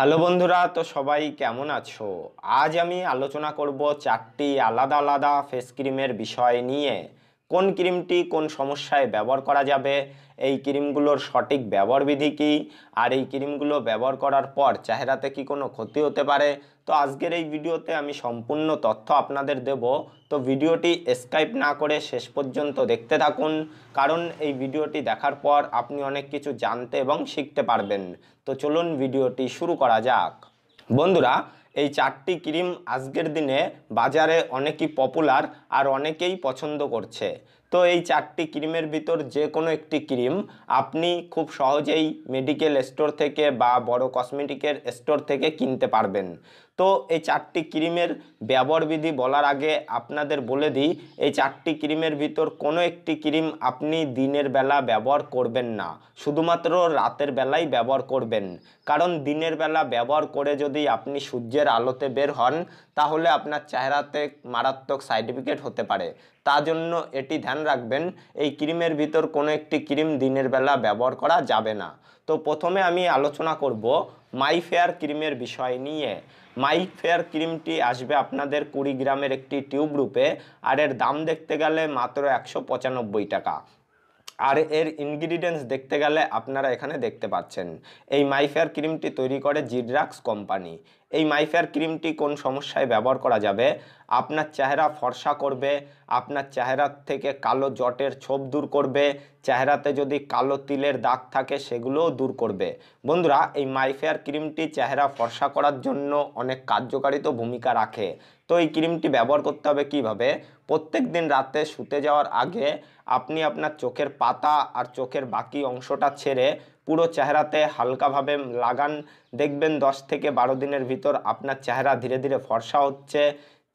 Hello বন্ধুরা তো সবাই কেমন আছো আজ আমি আলোচনা করব চারটি আলাদা আলাদা ফেস ক্রিমের বিষয় নিয়ে কোন ক্রিমটি কোন সমস্যায় ব্যবহার করা যাবে এই ক্রিমগুলোর সঠিক ব্যবহার বিধি কী আর এই ক্রিমগুলো ব্যবহার করার পর চেহারাতে কি কোনো ক্ষতি হতে পারে তো আজকের এই ভিডিওতে আমি সম্পূর্ণ তথ্য আপনাদের দেব তো ভিডিওটি স্কাইপ না করে শেষ পর্যন্ত দেখতে থাকুন কারণ এই ভিডিওটি দেখার পর আপনি অনেক কিছু জানতে এবং শিখতে পারবেন তো চলুন ভিডিওটি শুরু করা যাক বন্ধুরা এই চারটি ক্রিম আজকের দিনে বাজারে অনেকই পপুলার আর অনেকেই পছন্দ করছে তো এই চারটি ক্রিমের ভিতর যে কোনো একটি ক্রিম আপনি খুব সহজেই মেডিকেল স্টোর থেকে বা বড় কসমেটিকের স্টোর থেকে কিনতে পারবেন তো এই চারটি ক্রিমের ব্যবহারবিধি বলার আগে আপনাদের বলে দিই এই চারটি ক্রিমের ভিতর কোনো একটি ক্রিম আপনি দিনের বেলা ব্যবহার করবেন না শুধুমাত্র রাতের বেলাই ব্যবহার করবেন কারণ দিনের বেলা ব্যবহার করে যদি আপনি সূর্যের আলোতে বের হন তাহলে আপনার চেহারাতে মারাত্মক সার্টিফিকেট হতে পারে তা জন্য এটি ধ্যান রাখবেন এই ক্রিমের ভিতর কোনো একটি ক্রিম দিনের বেলা ব্যবহার করা যাবে না তো প্রথমে আমি আলোচনা করব মাই ফেয়ার ক্রিমের বিষয় নিয়ে মাই ফেয়ার ক্রিমটি আসবে আপনাদের কুড়ি গ্রামের একটি টিউব রূপে আর এর দাম দেখতে গেলে মাত্র একশো টাকা আর এর ইনগ্রিডিয়েন্টস দেখতে গেলে আপনারা এখানে দেখতে পাচ্ছেন এই মাইফেয়ার ক্রিমটি তৈরি করে জিড্রাক্স কোম্পানি এই মাইফেয়ার ক্রিমটি কোন সমস্যায় ব্যবহার করা যাবে আপনার চেহারা ফর্সা করবে আপনার চেহারা থেকে কালো জটের ছোপ দূর করবে চেহারাতে যদি কালো তিলের দাগ থাকে সেগুলোও দূর করবে বন্ধুরা এই মাইফেয়ার ক্রিমটি চেহারা ফর্সা করার জন্য অনেক কার্যকারিত ভূমিকা রাখে তো এই ক্রিমটি ব্যবহার করতে হবে কিভাবে প্রত্যেক দিন রাতে শুতে যাওয়ার আগে আপনি আপনার চোখের পাতা আর চোখের বাকি অংশটা ছেড়ে পুরো চেহারাতে হালকাভাবে লাগান দেখবেন দশ থেকে বারো দিনের ভিতর আপনার চেহারা ধীরে ধীরে ফর্সা হচ্ছে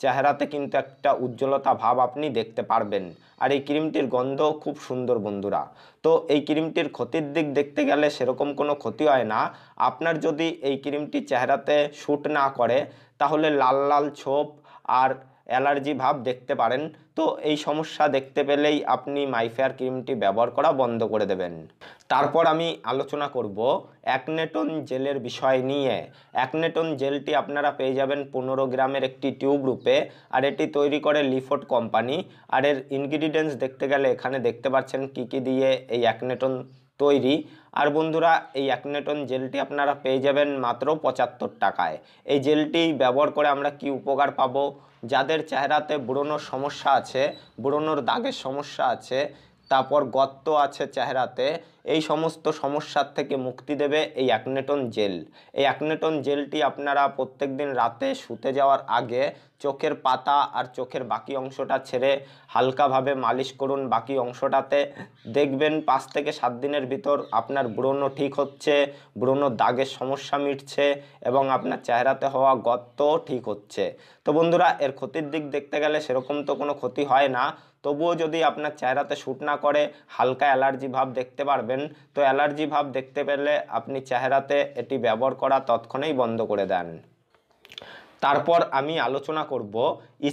চেহারাতে কিন্তু একটা উজ্জ্বলতা ভাব আপনি দেখতে পারবেন আর এই ক্রিমটির গন্ধ খুব সুন্দর বন্ধুরা তো এই ক্রিমটির ক্ষতির দিক দেখতে গেলে সেরকম কোনো ক্ষতি হয় না আপনার যদি এই ক্রিমটি চেহারাতে শ্যুট না করে তাহলে লাল লাল ছোপ আর অ্যালার্জি ভাব দেখতে পারেন তো এই সমস্যা দেখতে পেলেই আপনি মাইফেয়ার ক্রিমটি ব্যবহার করা বন্ধ করে দেবেন তারপর আমি আলোচনা করব অ্যাকনেটন জেলের বিষয় নিয়ে অ্যাকনেটন জেলটি আপনারা পেয়ে যাবেন পনেরো গ্রামের একটি টিউব রূপে আর এটি তৈরি করে লিফোট কোম্পানি আর এর ইনগ্রিডিয়েন্টস দেখতে গেলে এখানে দেখতে পাচ্ছেন কি কি দিয়ে এই অ্যাকনেটন তৈরি আর বন্ধুরা এই অ্যাকনেটন জেলটি আপনারা পেয়ে যাবেন মাত্র পঁচাত্তর টাকায় এই জেলটি ব্যবহার করে আমরা কি উপকার পাবো যাদের চেহারাতে ব্রণর সমস্যা আছে ব্রণর দাগের সমস্যা আছে তারপর গর্ত আছে চেহারাতে এই সমস্ত সমস্যার থেকে মুক্তি দেবে এই অ্যাকনেটন জেল এই অ্যাকনেটন জেলটি আপনারা প্রত্যেক দিন রাতে শুতে যাওয়ার আগে চোখের পাতা আর চোখের বাকি অংশটা ছেড়ে হালকাভাবে মালিশ করুন বাকি অংশটাতে দেখবেন পাঁচ থেকে সাত দিনের ভিতর আপনার ব্রণ ঠিক হচ্ছে ব্রণ দাগের সমস্যা মিটছে এবং আপনার চেহারাতে হওয়া গত্ত ঠিক হচ্ছে তো বন্ধুরা এর ক্ষতির দিক দেখতে গেলে সেরকম তো কোনো ক্ষতি হয় না তবুও যদি আপনার চেহারাতে শ্যুট না করে হালকা অ্যালার্জি ভাব দেখতে পারবেন তো অ্যালার্জি ভাব দেখতে পেলে আপনি চেহারাতে এটি ব্যবহার করা তৎক্ষণেই বন্ধ করে দেন তারপর আমি আলোচনা করব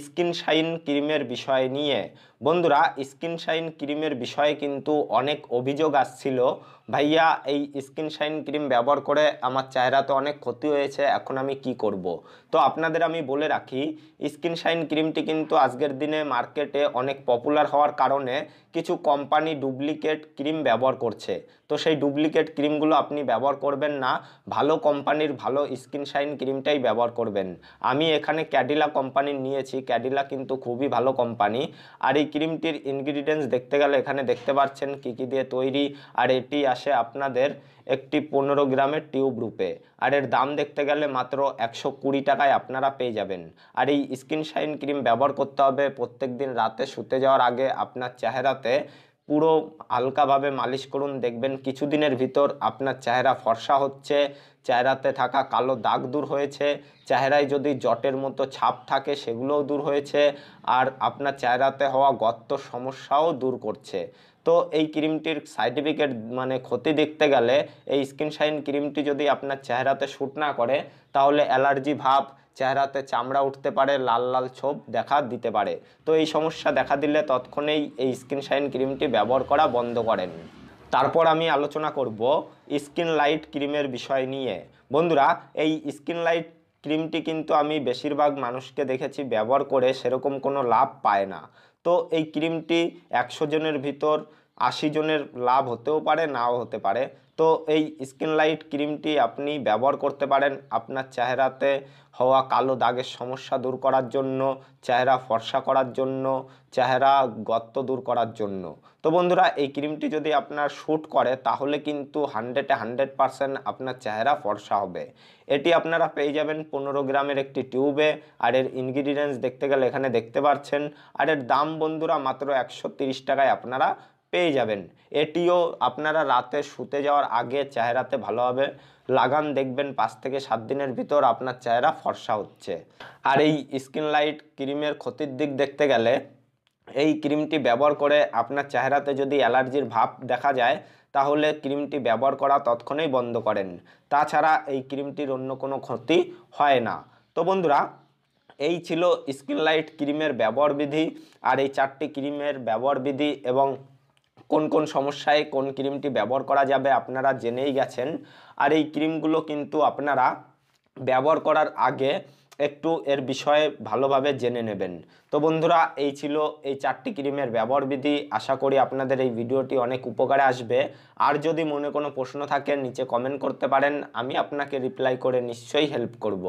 স্কিন শাইন ক্রিমের বিষয় নিয়ে বন্ধুরা স্কিন শাইন ক্রিমের বিষয়ে কিন্তু অনেক অভিযোগ আসছিল ভাইয়া এই স্কিন শাইন ক্রিম ব্যবহার করে আমার চেহারা তো অনেক ক্ষতি হয়েছে এখন আমি কি করব। তো আপনাদের আমি বলে রাখি স্কিন শাইন ক্রিমটি কিন্তু আজকের দিনে মার্কেটে অনেক পপুলার হওয়ার কারণে কিছু কোম্পানি ডুপ্লিকেট ক্রিম ব্যবহার করছে তো সেই ডুপ্লিকেট ক্রিমগুলো আপনি ব্যবহার করবেন না ভালো কোম্পানির ভালো স্কিন শাইন ক্রিমটাই ব্যবহার করবেন আমি এখানে ক্যাডিলা কোম্পানির নিয়েছি ক্যাডিলা কিন্তু খুবই ভালো কোম্পানি আর এই ক্রিমটির ইনগ্রিডিয়েন্টস দেখতে গেলে এখানে দেখতে পাচ্ছেন কী কী দিয়ে তৈরি আর এটি আসে আপনাদের একটি পনেরো গ্রামের টিউব রূপে আর এর দাম দেখতে গেলে মাত্র একশো কুড়ি টাকায় আপনারা পেয়ে যাবেন আর এই স্কিন শাইন ক্রিম ব্যবহার করতে হবে প্রত্যেক দিন রাতে শুতে যাওয়ার আগে আপনার চেহারাতে পুরো হালকাভাবে মালিশ করুন দেখবেন কিছুদিনের ভিতর আপনার চেহারা ফর্সা হচ্ছে চেহারাতে থাকা কালো দাগ দূর হয়েছে চেহারায় যদি জটের মতো ছাপ থাকে সেগুলোও দূর হয়েছে আর আপনার চেহারাতে হওয়া গত্ত সমস্যাও দূর করছে তো এই ক্রিমটির সার্টিফিকেট মানে ক্ষতি দেখতে গেলে এই স্কিনশাইন ক্রিমটি যদি আপনার চেহারাতে শ্যুট না করে তাহলে অ্যালার্জি ভাব চেহারাতে চামড়া উঠতে পারে লাল লাল ছোপ দেখা দিতে পারে তো এই সমস্যা দেখা দিলে তৎক্ষণেই এই স্কিনশাইন ক্রিমটি ব্যবহার করা বন্ধ করেন তারপর আমি আলোচনা করব স্কিন লাইট ক্রিমের বিষয় নিয়ে বন্ধুরা এই স্কিন লাইট ক্রিমটি কিন্তু আমি বেশিরভাগ মানুষকে দেখেছি ব্যবহার করে সেরকম কোনো লাভ পায় না তো এই ক্রিমটি একশো জনের ভিতর আশি জনের লাভ হতেও পারে নাও হতে পারে তো এই স্কিন লাইট ক্রিমটি আপনি ব্যবহার করতে পারেন আপনার চেহারাতে হওয়া কালো দাগের সমস্যা দূর করার জন্য চেহারা ফর্সা করার জন্য চেহারা গর্ত দূর করার জন্য তো বন্ধুরা এই ক্রিমটি যদি আপনার শ্যুট করে তাহলে কিন্তু হান্ড্রেডে হান্ড্রেড পারসেন্ট আপনার চেহারা ফর্সা হবে এটি আপনারা পেয়ে যাবেন পনেরো গ্রামের একটি টিউবে আর এর ইনগ্রিডিয়েন্টস দেখতে গেলে এখানে দেখতে পাচ্ছেন আর এর দাম বন্ধুরা মাত্র একশো টাকায় আপনারা পেয়ে যাবেন এটিও আপনারা রাতে শুতে যাওয়ার আগে চেহারাতে ভালোভাবে লাগান দেখবেন পাঁচ থেকে সাত দিনের ভিতর আপনার চেহারা ফর্সা হচ্ছে আর এই স্কিন লাইট ক্রিমের ক্ষতির দিক দেখতে গেলে এই ক্রিমটি ব্যবহার করে আপনার চেহারাতে যদি অ্যালার্জির ভাব দেখা যায় তাহলে ক্রিমটি ব্যবহার করা তৎক্ষণেই বন্ধ করেন তাছাড়া এই ক্রিমটির অন্য কোনো ক্ষতি হয় না তো বন্ধুরা এই ছিল স্কিন লাইট ক্রিমের ব্যবহার বিধি আর এই চারটি ক্রিমের ব্যবহার বিধি এবং কোন কোন সমস্যায় কোন ক্রিমটি ব্যবহার করা যাবে আপনারা জেনেই গেছেন আর এই ক্রিমগুলো কিন্তু আপনারা ব্যবহার করার আগে একটু এর বিষয়ে ভালোভাবে জেনে নেবেন তো বন্ধুরা এই ছিল এই চারটি ক্রিমের ব্যবহার বিধি আশা করি আপনাদের এই ভিডিওটি অনেক উপকারে আসবে আর যদি মনে কোনো প্রশ্ন থাকে নিচে কমেন্ট করতে পারেন আমি আপনাকে রিপ্লাই করে নিশ্চয়ই হেল্প করব।